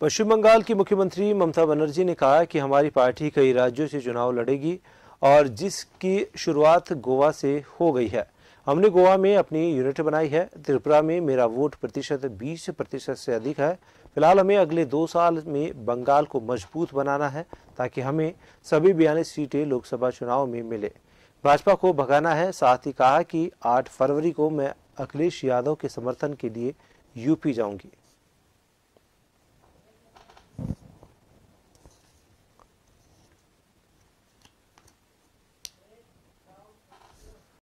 पश्चिम बंगाल की मुख्यमंत्री ममता बनर्जी ने कहा कि हमारी पार्टी कई राज्यों से चुनाव लड़ेगी और जिसकी शुरुआत गोवा से हो गई है हमने गोवा में अपनी यूनिट बनाई है त्रिपुरा में मेरा वोट प्रतिशत 20 प्रतिशत से अधिक है फिलहाल हमें अगले दो साल में बंगाल को मजबूत बनाना है ताकि हमें सभी बयालीस सीटें लोकसभा चुनाव में मिले भाजपा को भगाना है साथ ही कहा कि 8 फरवरी को मैं अखिलेश यादव के समर्थन के लिए यूपी जाऊंगी